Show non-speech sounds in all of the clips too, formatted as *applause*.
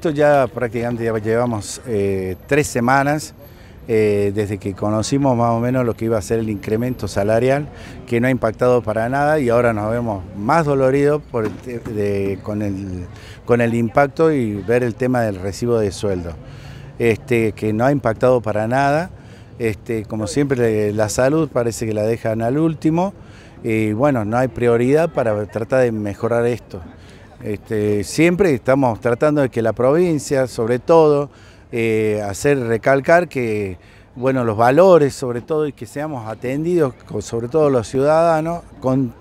Esto ya prácticamente llevamos eh, tres semanas eh, desde que conocimos más o menos lo que iba a ser el incremento salarial, que no ha impactado para nada y ahora nos vemos más doloridos con, el, impacto y ver el tema del recibo de sueldo, este, que no ha impactado para nada. Este, como siempre, la salud parece que la dejan al último y bueno, no hay prioridad para tratar de mejorar esto. Este, siempre estamos tratando de que la provincia, sobre todo, eh, hacer recalcar que bueno, los valores sobre todo y que seamos atendidos, sobre todo los ciudadanos, con,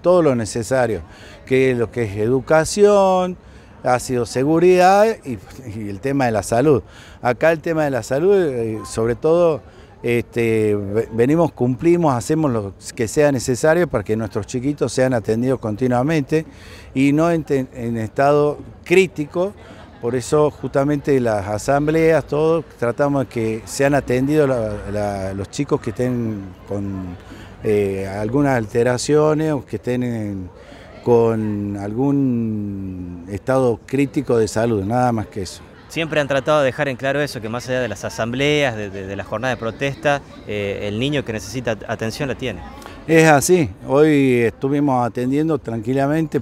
todo lo necesario, que es lo que es educación, ha sido seguridad *laughs* y, el tema de la salud. Acá el tema de la salud, eh, sobre todo este, venimos, cumplimos, hacemos lo que sea necesario para que nuestros chiquitos sean atendidos continuamente y no en, estado crítico. Por eso justamente las asambleas, todos tratamos de que sean atendidos los chicos que estén con eh, algunas alteraciones o que estén con algún estado crítico de salud, nada más que eso siempre han tratado de dejar en claro eso, que más allá de las asambleas, de, las jornadas de protesta, eh, el niño que necesita atención la tiene. Es así, hoy estuvimos atendiendo tranquilamente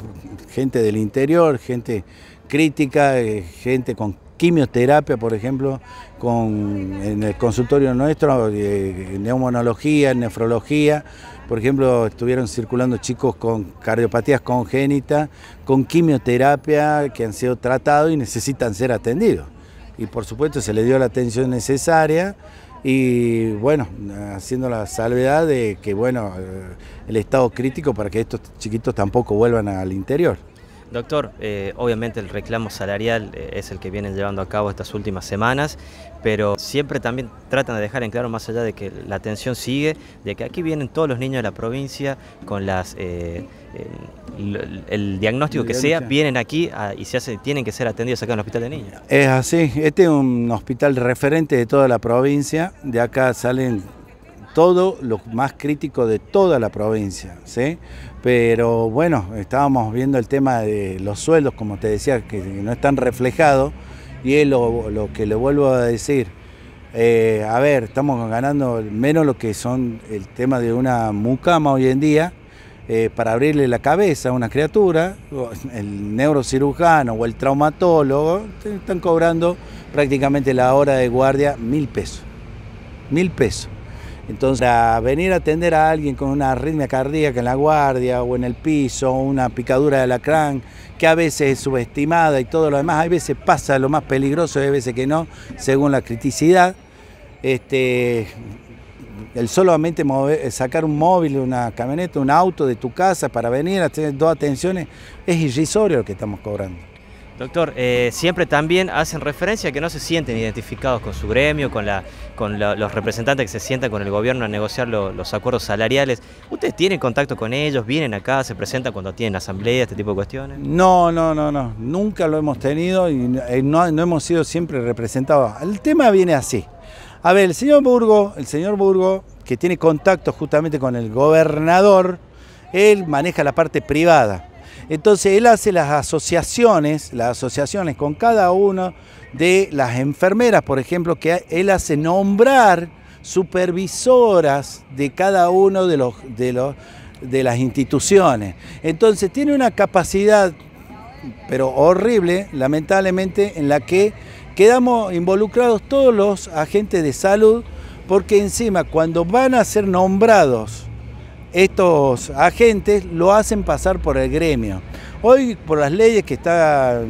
gente del interior, gente crítica, eh, gente con quimioterapia, por ejemplo, en el consultorio nuestro, eh, neumonología, nefrología, por ejemplo, estuvieron circulando chicos con cardiopatías congénitas, con quimioterapia que han sido tratados y necesitan ser atendidos. Y por supuesto se les dio la atención necesaria y bueno, haciendo la salvedad de que bueno, eh, el estado crítico para que estos chiquitos tampoco vuelvan al interior. Doctor, eh, obviamente el reclamo salarial eh, es el que vienen llevando a cabo estas últimas semanas, pero siempre también tratan de dejar en claro, más allá de que la atención sigue, de que aquí vienen todos los niños de la provincia con las... Eh, el, diagnóstico que sea, vienen aquí y se tienen que ser atendidos acá en el hospital de niños. Es así, este es un hospital referente de toda la provincia, de acá salen todo lo más crítico de toda la provincia, ¿sí? Pero bueno, estábamos viendo el tema de los sueldos, como te decía, que no están reflejados, y es lo, que le vuelvo a decir. Eh, a ver, estamos ganando menos lo que son el tema de una mucama hoy en día, eh, para abrirle la cabeza a una criatura, el neurocirujano o el traumatólogo, están cobrando prácticamente la hora de guardia mil pesos. Mil pesos. Entonces, a venir a atender a alguien con una arritmia cardíaca en la guardia o en el piso, una picadura de alacrán, que a veces es subestimada y todo lo demás, hay veces pasa lo más peligroso y hay veces que no, según la criticidad. Este, el solamente sacar un móvil, una camioneta, un auto de tu casa para venir a tener dos atenciones, es irrisorio lo que estamos cobrando. Doctor, eh, siempre también hacen referencia a que no se sienten identificados con su gremio, con, los representantes que se sientan con el gobierno a negociar los acuerdos salariales. ¿Ustedes tienen contacto con ellos? ¿Vienen acá? ¿Se presentan cuando tienen asamblea? ¿Este tipo de cuestiones? No, no, no, no. Nunca lo hemos tenido y eh, no, hemos sido siempre representados. El tema viene así. A ver, el señor Burgo, el señor Burgo, que tiene contacto justamente con el gobernador, él maneja la parte privada entonces él hace las asociaciones, las asociaciones con cada una de las enfermeras, por ejemplo, que él hace nombrar supervisoras de cada uno de las instituciones. Entonces tiene una capacidad, pero horrible, lamentablemente, en la que quedamos involucrados todos los agentes de salud, porque encima cuando van a ser nombrados estos agentes lo hacen pasar por el gremio. Hoy, por las leyes que están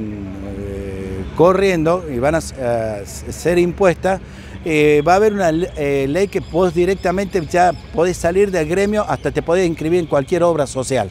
eh, corriendo y van a, ser impuestas, eh, va a haber una eh, ley que vos directamente ya podés salir del gremio hasta te podés inscribir en cualquier obra social.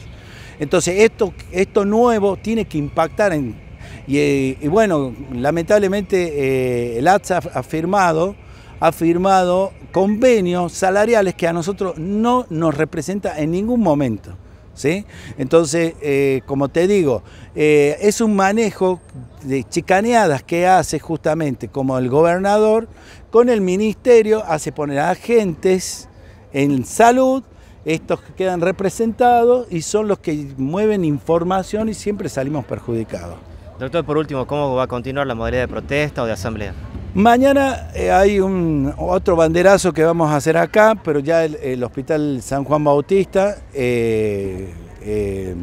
Entonces, esto, esto nuevo tiene que impactar en... Y, y bueno, lamentablemente el ATSA ha firmado ha firmado convenios salariales que a nosotros no nos representa en ningún momento. ¿sí? Entonces, eh, como te digo, eh, es un manejo de chicaneadas que hace justamente como el gobernador con el ministerio, hace poner a agentes en salud, estos quedan representados y son los que mueven información y siempre salimos perjudicados. Doctor, por último, ¿cómo va a continuar la modalidad de protesta o de asamblea? Mañana eh, hay un, otro banderazo que vamos a hacer acá, pero ya el, Hospital San Juan Bautista, eh, eh,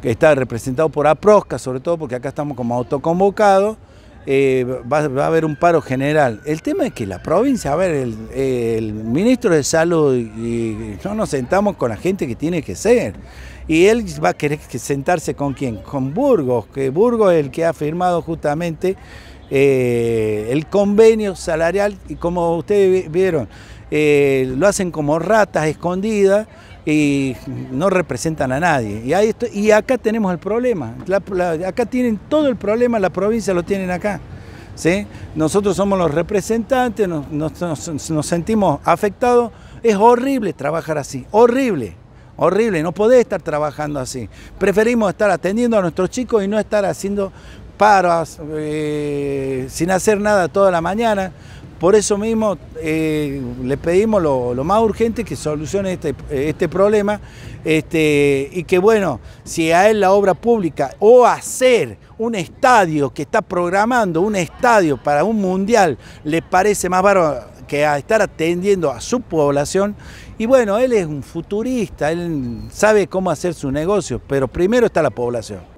que está representado por APROSCA, sobre todo porque acá estamos como autoconvocados, va, a haber un paro general. El tema es que la provincia, a ver, el, ministro de Salud y no nos sentamos con la gente que tiene que ser. Y él va a querer sentarse con quién? Con Burgos, que Burgos es el que ha firmado justamente eh, el convenio salarial, y como ustedes vieron, eh, lo hacen como ratas escondidas y no representan a nadie. Y, ahí y acá tenemos el problema, acá tienen todo el problema, la provincia lo tienen acá. ¿sí? Nosotros somos los representantes, nos, nos sentimos afectados, es horrible trabajar así, horrible. Horrible, no podés estar trabajando así. Preferimos estar atendiendo a nuestros chicos y no estar haciendo paras, eh, sin hacer nada toda la mañana. Por eso mismo eh, le pedimos lo, más urgente que solucione este, este, problema este, y que bueno, si a él la obra pública o hacer un estadio que está programando un estadio para un mundial le parece más barato que a estar atendiendo a su población. Y bueno, él es un futurista, él sabe cómo hacer su negocio, pero primero está la población.